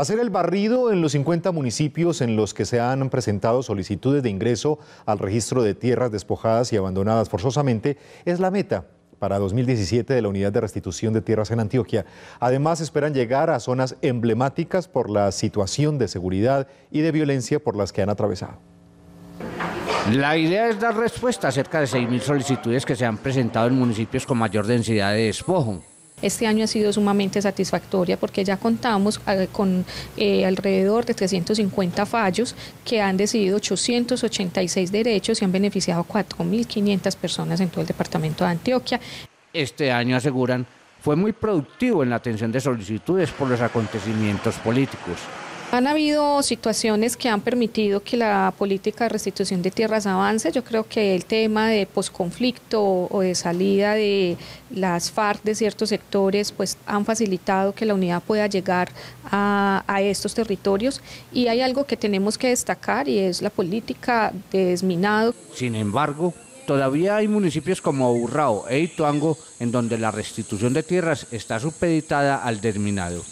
hacer el barrido en los 50 municipios en los que se han presentado solicitudes de ingreso al registro de tierras despojadas y abandonadas forzosamente es la meta para 2017 de la Unidad de Restitución de Tierras en Antioquia. Además, esperan llegar a zonas emblemáticas por la situación de seguridad y de violencia por las que han atravesado. La idea es dar respuesta a cerca de 6.000 solicitudes que se han presentado en municipios con mayor densidad de despojo. Este año ha sido sumamente satisfactoria porque ya contamos eh, con eh, alrededor de 350 fallos que han decidido 886 derechos y han beneficiado a 4.500 personas en todo el departamento de Antioquia. Este año aseguran fue muy productivo en la atención de solicitudes por los acontecimientos políticos. Han habido situaciones que han permitido que la política de restitución de tierras avance. Yo creo que el tema de posconflicto o de salida de las FARC de ciertos sectores, pues han facilitado que la unidad pueda llegar a, a estos territorios. Y hay algo que tenemos que destacar y es la política de desminado. Sin embargo, todavía hay municipios como Urrao e Ituango en donde la restitución de tierras está supeditada al desminado.